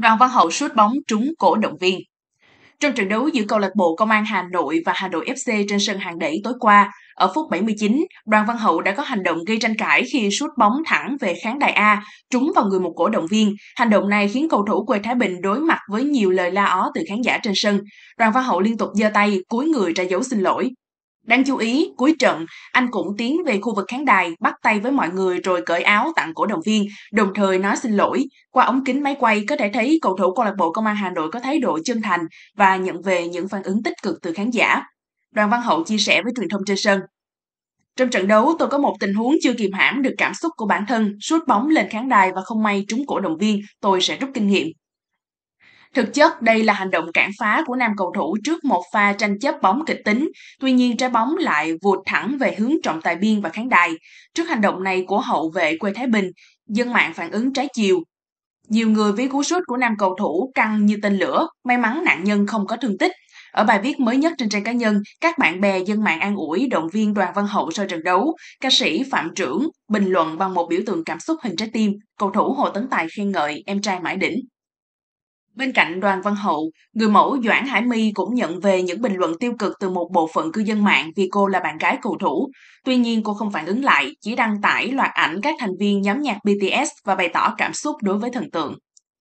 Đoàn Văn Hậu sút bóng trúng cổ động viên. Trong trận đấu giữa câu lạc bộ Công an Hà Nội và Hà Nội FC trên sân hàng đẩy tối qua, ở phút 79, Đoàn Văn Hậu đã có hành động gây tranh cãi khi sút bóng thẳng về khán đài A, trúng vào người một cổ động viên. Hành động này khiến cầu thủ quê Thái Bình đối mặt với nhiều lời la ó từ khán giả trên sân. Đoàn Văn Hậu liên tục giơ tay, cúi người ra dấu xin lỗi. Đáng chú ý, cuối trận, anh cũng tiến về khu vực khán đài, bắt tay với mọi người rồi cởi áo tặng cổ động viên, đồng thời nói xin lỗi. Qua ống kính máy quay có thể thấy cầu thủ câu lạc bộ Công an Hà Nội có thái độ chân thành và nhận về những phản ứng tích cực từ khán giả. Đoàn Văn Hậu chia sẻ với truyền thông trên sân. Trong trận đấu, tôi có một tình huống chưa kiềm hãm được cảm xúc của bản thân, sút bóng lên khán đài và không may trúng cổ động viên, tôi sẽ rút kinh nghiệm. Thực chất, đây là hành động cản phá của nam cầu thủ trước một pha tranh chấp bóng kịch tính, tuy nhiên trái bóng lại vụt thẳng về hướng trọng tài biên và khán đài. Trước hành động này của hậu vệ quê Thái Bình, dân mạng phản ứng trái chiều. Nhiều người ví cú sút của nam cầu thủ căng như tên lửa, may mắn nạn nhân không có thương tích. Ở bài viết mới nhất trên trang cá nhân, các bạn bè dân mạng an ủi động viên Đoàn Văn Hậu sau trận đấu, ca sĩ Phạm Trưởng bình luận bằng một biểu tượng cảm xúc hình trái tim, cầu thủ Hồ Tấn Tài khen ngợi em trai mãi đỉnh. Bên cạnh Đoàn Văn Hậu, người mẫu Doãn Hải My cũng nhận về những bình luận tiêu cực từ một bộ phận cư dân mạng vì cô là bạn gái cầu thủ. Tuy nhiên cô không phản ứng lại, chỉ đăng tải loạt ảnh các thành viên nhóm nhạc BTS và bày tỏ cảm xúc đối với thần tượng.